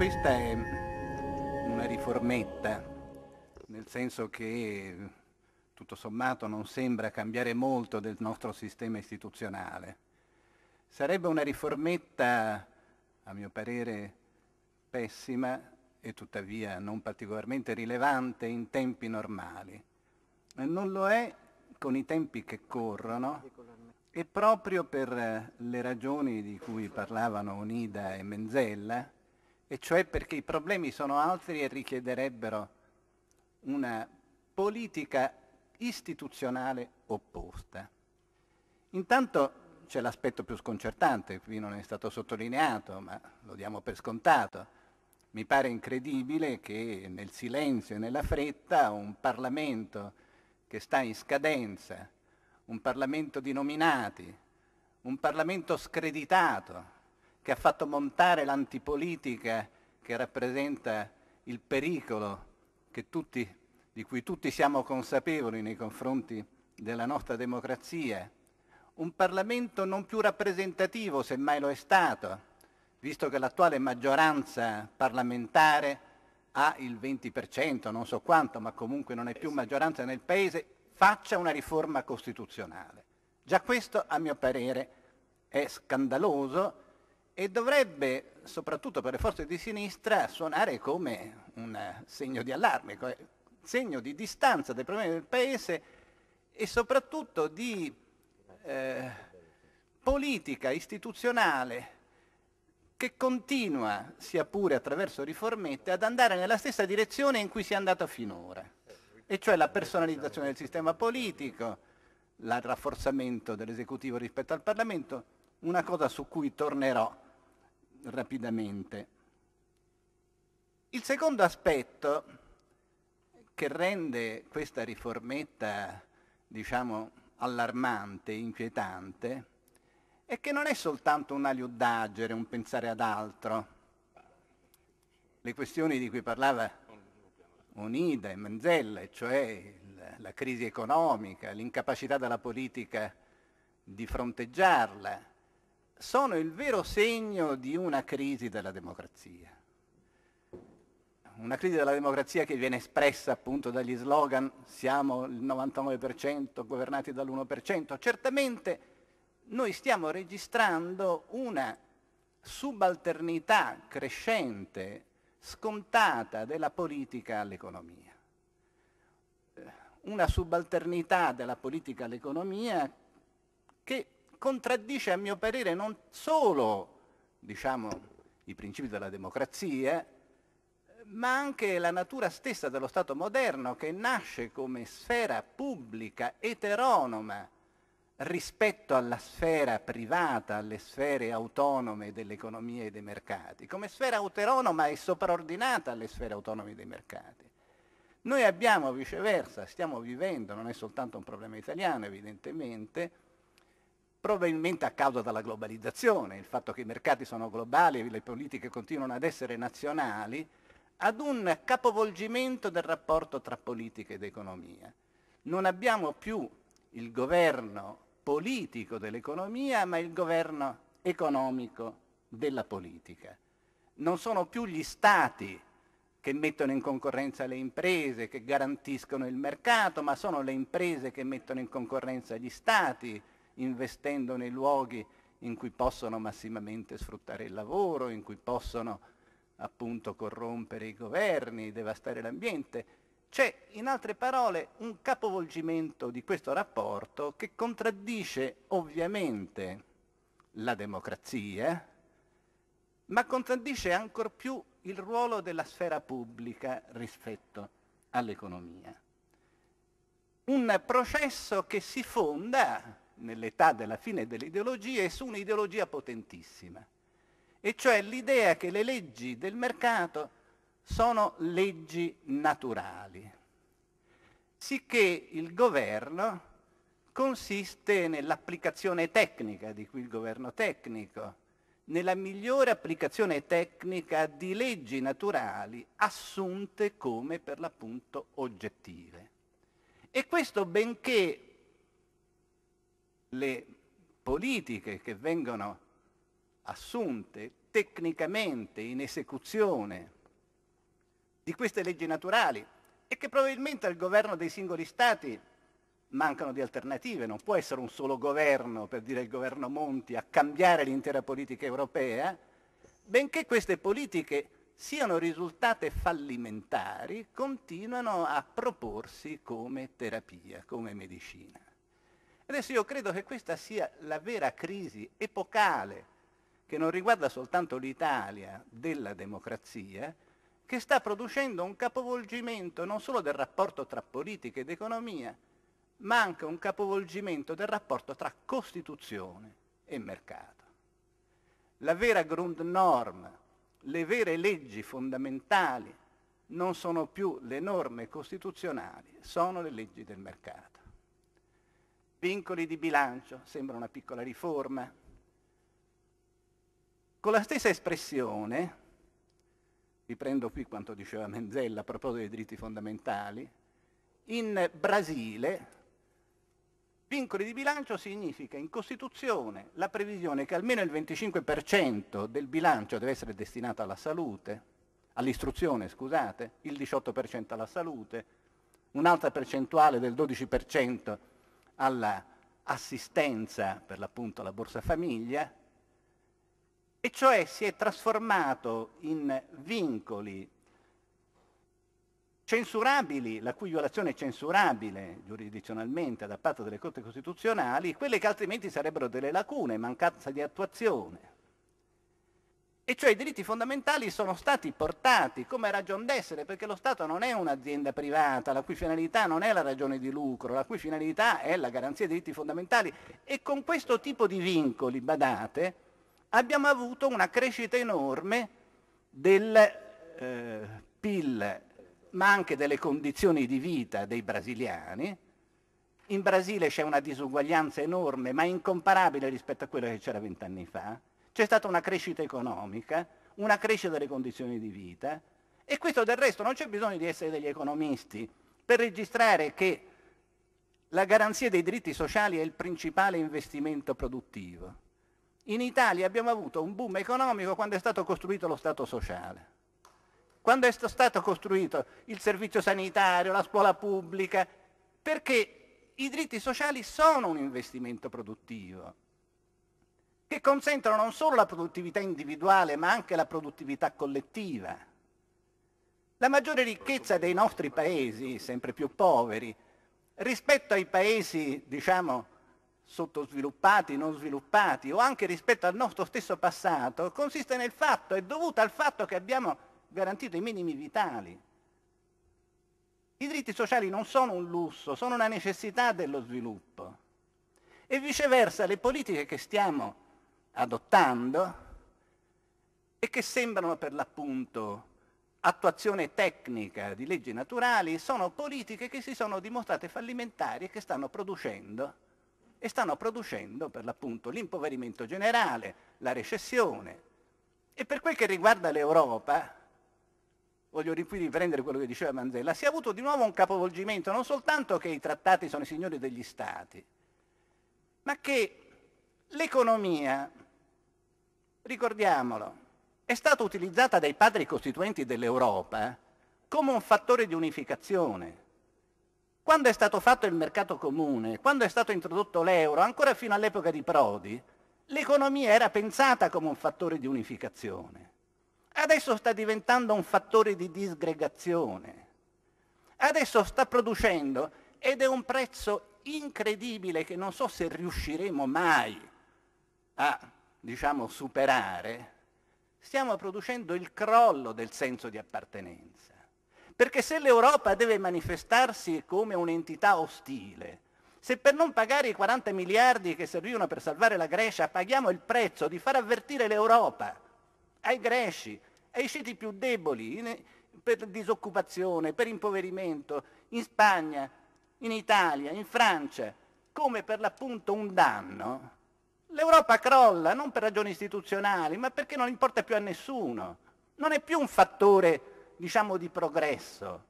questa è una riformetta, nel senso che tutto sommato non sembra cambiare molto del nostro sistema istituzionale. Sarebbe una riformetta, a mio parere, pessima e tuttavia non particolarmente rilevante in tempi normali. Non lo è con i tempi che corrono e proprio per le ragioni di cui parlavano Onida e Menzella, e cioè perché i problemi sono altri e richiederebbero una politica istituzionale opposta. Intanto c'è l'aspetto più sconcertante, qui non è stato sottolineato, ma lo diamo per scontato. Mi pare incredibile che nel silenzio e nella fretta un Parlamento che sta in scadenza, un Parlamento di nominati, un Parlamento screditato, che ha fatto montare l'antipolitica che rappresenta il pericolo tutti, di cui tutti siamo consapevoli nei confronti della nostra democrazia, un Parlamento non più rappresentativo, semmai lo è stato, visto che l'attuale maggioranza parlamentare ha il 20%, non so quanto, ma comunque non è più maggioranza nel Paese, faccia una riforma costituzionale. Già questo, a mio parere, è scandaloso e dovrebbe, soprattutto per le forze di sinistra, suonare come un segno di allarme, segno di distanza dai problemi del Paese e soprattutto di eh, politica istituzionale che continua, sia pure attraverso riformette, ad andare nella stessa direzione in cui si è andato finora, e cioè la personalizzazione del sistema politico, il rafforzamento dell'esecutivo rispetto al Parlamento, una cosa su cui tornerò rapidamente. Il secondo aspetto che rende questa riformetta, diciamo, allarmante, inquietante, è che non è soltanto un aliudaggere, un pensare ad altro. Le questioni di cui parlava Unida e Menzella, cioè la crisi economica, l'incapacità della politica di fronteggiarla, sono il vero segno di una crisi della democrazia. Una crisi della democrazia che viene espressa appunto dagli slogan siamo il 99% governati dall'1%. Certamente noi stiamo registrando una subalternità crescente, scontata della politica all'economia. Una subalternità della politica all'economia che contraddice a mio parere non solo diciamo, i principi della democrazia, ma anche la natura stessa dello Stato moderno che nasce come sfera pubblica eteronoma rispetto alla sfera privata, alle sfere autonome dell'economia e dei mercati, come sfera autonoma e sopraordinata alle sfere autonome dei mercati. Noi abbiamo viceversa, stiamo vivendo, non è soltanto un problema italiano evidentemente, probabilmente a causa della globalizzazione, il fatto che i mercati sono globali e le politiche continuano ad essere nazionali, ad un capovolgimento del rapporto tra politica ed economia. Non abbiamo più il governo politico dell'economia, ma il governo economico della politica. Non sono più gli stati che mettono in concorrenza le imprese, che garantiscono il mercato, ma sono le imprese che mettono in concorrenza gli stati, investendo nei luoghi in cui possono massimamente sfruttare il lavoro, in cui possono appunto corrompere i governi, devastare l'ambiente. C'è, in altre parole, un capovolgimento di questo rapporto che contraddice ovviamente la democrazia, ma contraddice ancor più il ruolo della sfera pubblica rispetto all'economia. Un processo che si fonda nell'età della fine delle ideologie, su un'ideologia potentissima, e cioè l'idea che le leggi del mercato sono leggi naturali, sicché il governo consiste nell'applicazione tecnica, di cui il governo tecnico, nella migliore applicazione tecnica di leggi naturali assunte come per l'appunto oggettive. E questo benché le politiche che vengono assunte tecnicamente in esecuzione di queste leggi naturali e che probabilmente al governo dei singoli stati mancano di alternative, non può essere un solo governo, per dire il governo Monti, a cambiare l'intera politica europea, benché queste politiche siano risultate fallimentari, continuano a proporsi come terapia, come medicina. Adesso io credo che questa sia la vera crisi epocale, che non riguarda soltanto l'Italia della democrazia, che sta producendo un capovolgimento non solo del rapporto tra politica ed economia, ma anche un capovolgimento del rapporto tra Costituzione e mercato. La vera Grundnorm, le vere leggi fondamentali non sono più le norme costituzionali, sono le leggi del mercato. Vincoli di bilancio, sembra una piccola riforma. Con la stessa espressione, riprendo qui quanto diceva Menzella a proposito dei diritti fondamentali, in Brasile vincoli di bilancio significa in Costituzione la previsione che almeno il 25% del bilancio deve essere destinato alla salute, all'istruzione, scusate, il 18% alla salute, un'altra percentuale del 12% all'assistenza, per l'appunto alla borsa famiglia, e cioè si è trasformato in vincoli censurabili, la cui violazione è censurabile giurisdizionalmente da parte delle corte Costituzionali, quelle che altrimenti sarebbero delle lacune, mancanza di attuazione. E cioè i diritti fondamentali sono stati portati come ragion d'essere, perché lo Stato non è un'azienda privata, la cui finalità non è la ragione di lucro, la cui finalità è la garanzia dei diritti fondamentali. E con questo tipo di vincoli, badate, abbiamo avuto una crescita enorme del eh, PIL, ma anche delle condizioni di vita dei brasiliani. In Brasile c'è una disuguaglianza enorme, ma incomparabile rispetto a quella che c'era vent'anni fa c'è stata una crescita economica, una crescita delle condizioni di vita e questo del resto non c'è bisogno di essere degli economisti per registrare che la garanzia dei diritti sociali è il principale investimento produttivo. In Italia abbiamo avuto un boom economico quando è stato costruito lo Stato sociale. Quando è stato costruito il servizio sanitario, la scuola pubblica, perché i diritti sociali sono un investimento produttivo che consentono non solo la produttività individuale ma anche la produttività collettiva. La maggiore ricchezza dei nostri paesi, sempre più poveri, rispetto ai paesi, diciamo, sottosviluppati, non sviluppati o anche rispetto al nostro stesso passato, consiste nel fatto, è dovuta al fatto che abbiamo garantito i minimi vitali. I diritti sociali non sono un lusso, sono una necessità dello sviluppo. E viceversa le politiche che stiamo adottando e che sembrano per l'appunto attuazione tecnica di leggi naturali, sono politiche che si sono dimostrate fallimentari e che stanno producendo, e stanno producendo per l'appunto l'impoverimento generale, la recessione. E per quel che riguarda l'Europa, voglio qui riprendere quello che diceva Manzella, si è avuto di nuovo un capovolgimento, non soltanto che i trattati sono i signori degli stati, ma che l'economia ricordiamolo, è stata utilizzata dai padri costituenti dell'Europa eh, come un fattore di unificazione. Quando è stato fatto il mercato comune, quando è stato introdotto l'euro, ancora fino all'epoca di Prodi, l'economia era pensata come un fattore di unificazione. Adesso sta diventando un fattore di disgregazione. Adesso sta producendo ed è un prezzo incredibile che non so se riusciremo mai a diciamo, superare, stiamo producendo il crollo del senso di appartenenza. Perché se l'Europa deve manifestarsi come un'entità ostile, se per non pagare i 40 miliardi che servivano per salvare la Grecia paghiamo il prezzo di far avvertire l'Europa ai greci, ai siti più deboli, per disoccupazione, per impoverimento, in Spagna, in Italia, in Francia, come per l'appunto un danno, L'Europa crolla non per ragioni istituzionali, ma perché non importa più a nessuno. Non è più un fattore, diciamo, di progresso.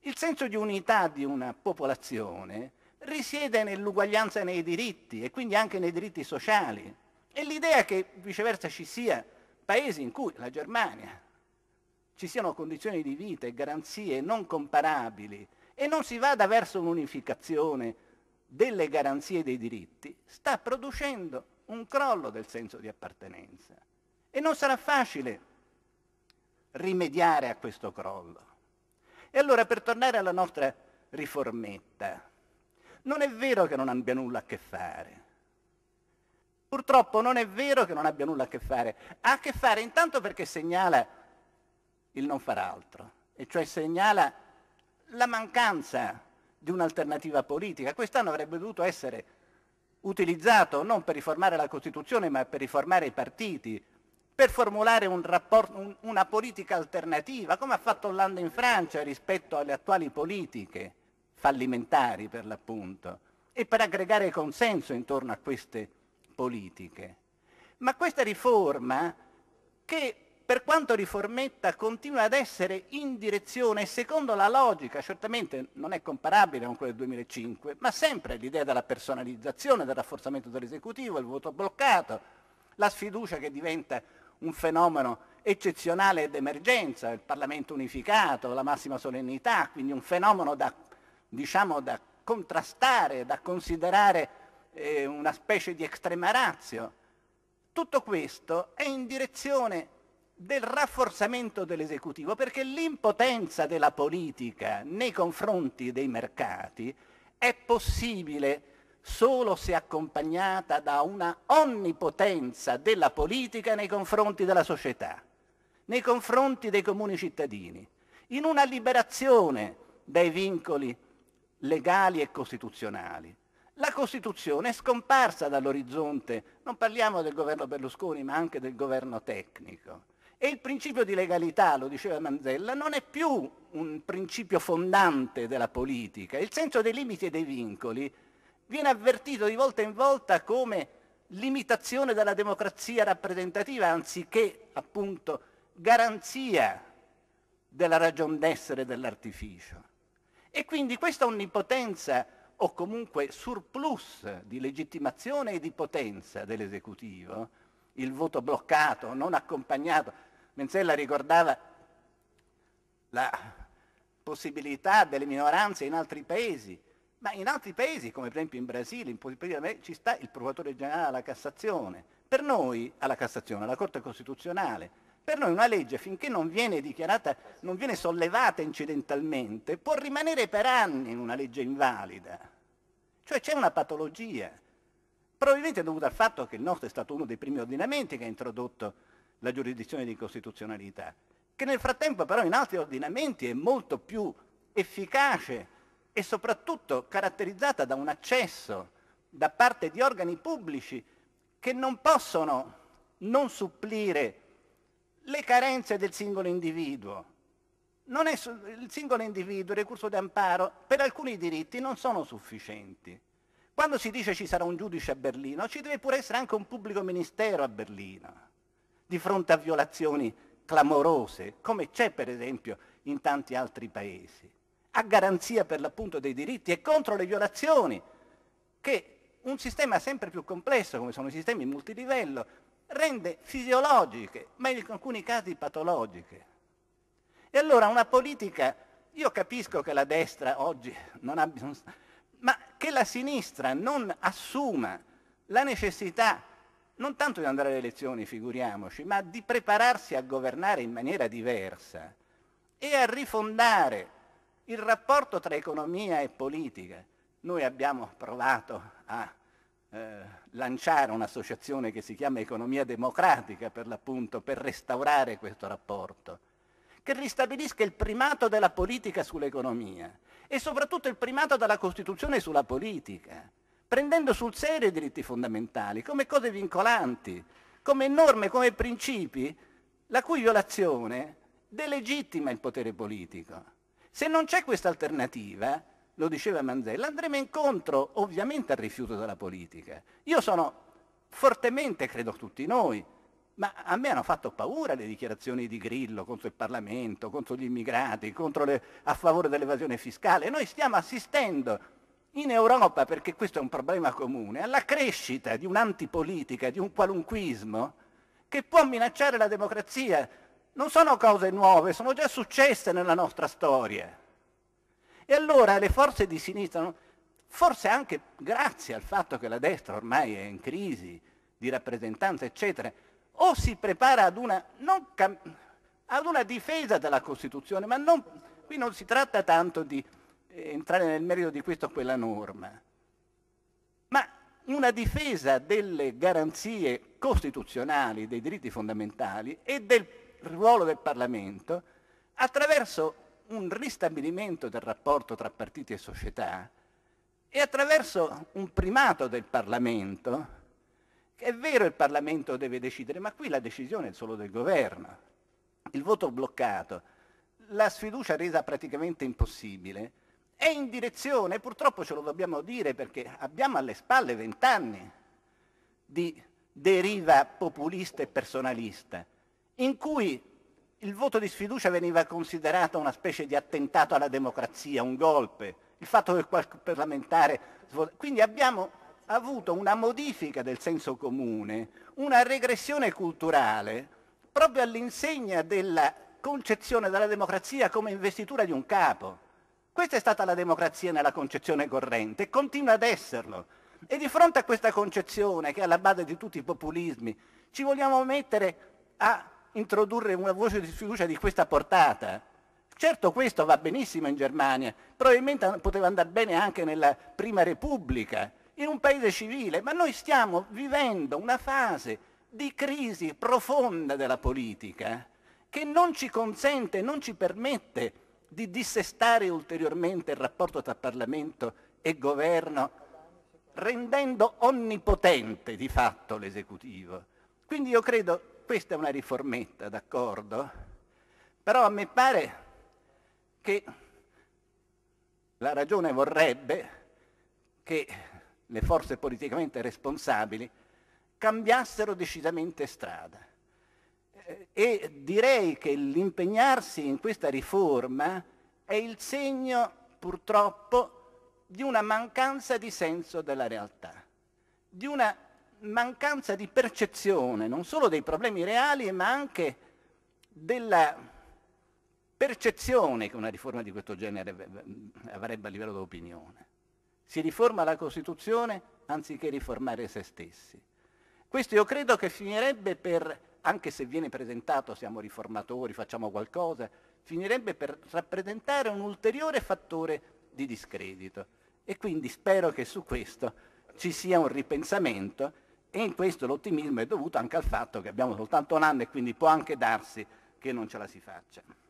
Il senso di unità di una popolazione risiede nell'uguaglianza nei diritti e quindi anche nei diritti sociali. E l'idea che viceversa ci sia paesi in cui la Germania ci siano condizioni di vita e garanzie non comparabili e non si vada verso un'unificazione delle garanzie dei diritti sta producendo un crollo del senso di appartenenza. E non sarà facile rimediare a questo crollo. E allora per tornare alla nostra riformetta, non è vero che non abbia nulla a che fare. Purtroppo non è vero che non abbia nulla a che fare. Ha a che fare intanto perché segnala il non far altro, e cioè segnala la mancanza di un'alternativa politica. Quest'anno avrebbe dovuto essere utilizzato non per riformare la Costituzione ma per riformare i partiti, per formulare un rapporto, un, una politica alternativa, come ha fatto Hollande in Francia rispetto alle attuali politiche fallimentari per l'appunto, e per aggregare consenso intorno a queste politiche. Ma questa riforma, che per quanto riformetta continua ad essere in direzione, secondo la logica, certamente non è comparabile con quella del 2005, ma sempre l'idea della personalizzazione, del rafforzamento dell'esecutivo, il voto bloccato, la sfiducia che diventa un fenomeno eccezionale ed emergenza, il Parlamento unificato, la massima solennità, quindi un fenomeno da, diciamo, da contrastare, da considerare eh, una specie di extrema razio. Tutto questo è in direzione del rafforzamento dell'esecutivo, perché l'impotenza della politica nei confronti dei mercati è possibile solo se accompagnata da una onnipotenza della politica nei confronti della società, nei confronti dei comuni cittadini, in una liberazione dai vincoli legali e costituzionali. La Costituzione è scomparsa dall'orizzonte, non parliamo del governo Berlusconi ma anche del governo tecnico. E il principio di legalità, lo diceva Manzella, non è più un principio fondante della politica. Il senso dei limiti e dei vincoli viene avvertito di volta in volta come limitazione della democrazia rappresentativa anziché appunto garanzia della ragion d'essere dell'artificio. E quindi questa onnipotenza o comunque surplus di legittimazione e di potenza dell'esecutivo, il voto bloccato, non accompagnato, Menzella ricordava la possibilità delle minoranze in altri paesi, ma in altri paesi, come per esempio in Brasile, in Brasile ci sta il procuratore generale alla Cassazione, per noi alla Cassazione, alla Corte Costituzionale, per noi una legge finché non viene dichiarata, non viene sollevata incidentalmente, può rimanere per anni in una legge invalida. Cioè c'è una patologia, probabilmente dovuta al fatto che il nostro è stato uno dei primi ordinamenti che ha introdotto la giurisdizione di costituzionalità, che nel frattempo però in altri ordinamenti è molto più efficace e soprattutto caratterizzata da un accesso da parte di organi pubblici che non possono non supplire le carenze del singolo individuo. Su- il singolo individuo, il recurso d'amparo, per alcuni diritti non sono sufficienti. Quando si dice ci sarà un giudice a Berlino, ci deve pure essere anche un pubblico ministero a Berlino di fronte a violazioni clamorose, come c'è per esempio in tanti altri paesi, a garanzia per l'appunto dei diritti e contro le violazioni che un sistema sempre più complesso, come sono i sistemi multilivello, rende fisiologiche, ma in alcuni casi patologiche. E allora una politica, io capisco che la destra oggi non abbia... ma che la sinistra non assuma la necessità non tanto di andare alle elezioni, figuriamoci, ma di prepararsi a governare in maniera diversa e a rifondare il rapporto tra economia e politica. Noi abbiamo provato a eh, lanciare un'associazione che si chiama Economia Democratica, per l'appunto, per restaurare questo rapporto, che ristabilisca il primato della politica sull'economia e soprattutto il primato della Costituzione sulla politica prendendo sul serio i diritti fondamentali, come cose vincolanti, come norme, come principi, la cui violazione delegittima il potere politico. Se non c'è questa alternativa, lo diceva Manzella, andremo incontro ovviamente al rifiuto della politica. Io sono fortemente, credo tutti noi, ma a me hanno fatto paura le dichiarazioni di Grillo contro il Parlamento, contro gli immigrati, le, a favore dell'evasione fiscale. Noi stiamo assistendo in Europa, perché questo è un problema comune, alla crescita di un'antipolitica, di un qualunquismo che può minacciare la democrazia. Non sono cose nuove, sono già successe nella nostra storia. E allora le forze di sinistra, forse anche grazie al fatto che la destra ormai è in crisi di rappresentanza, eccetera, o si prepara ad una, ad una difesa della Costituzione, ma non, qui non si tratta tanto di entrare nel merito di questa o quella norma, ma una difesa delle garanzie costituzionali, dei diritti fondamentali e del ruolo del Parlamento attraverso un ristabilimento del rapporto tra partiti e società e attraverso un primato del Parlamento, che è vero il Parlamento deve decidere, ma qui la decisione è solo del governo, il voto bloccato, la sfiducia resa praticamente impossibile, è in direzione, purtroppo ce lo dobbiamo dire perché abbiamo alle spalle vent'anni di deriva populista e personalista, in cui il voto di sfiducia veniva considerato una specie di attentato alla democrazia, un golpe, il fatto che qualche parlamentare... Quindi abbiamo avuto una modifica del senso comune, una regressione culturale, proprio all'insegna della concezione della democrazia come investitura di un capo. Questa è stata la democrazia nella concezione corrente e continua ad esserlo. E di fronte a questa concezione che è alla base di tutti i populismi, ci vogliamo mettere a introdurre una voce di sfiducia di questa portata? Certo questo va benissimo in Germania, probabilmente poteva andare bene anche nella Prima Repubblica, in un paese civile, ma noi stiamo vivendo una fase di crisi profonda della politica eh, che non ci consente, non ci permette di dissestare ulteriormente il rapporto tra Parlamento e governo, rendendo onnipotente di fatto l'esecutivo. Quindi io credo, questa è una riformetta, d'accordo? Però a me pare che la ragione vorrebbe che le forze politicamente responsabili cambiassero decisamente strada e direi che l'impegnarsi in questa riforma è il segno purtroppo di una mancanza di senso della realtà, di una mancanza di percezione non solo dei problemi reali ma anche della percezione che una riforma di questo genere avrebbe a livello d'opinione. Si riforma la Costituzione anziché riformare se stessi. Questo io credo che finirebbe per anche se viene presentato siamo riformatori, facciamo qualcosa, finirebbe per rappresentare un ulteriore fattore di discredito. E quindi spero che su questo ci sia un ripensamento e in questo l'ottimismo è dovuto anche al fatto che abbiamo soltanto un anno e quindi può anche darsi che non ce la si faccia.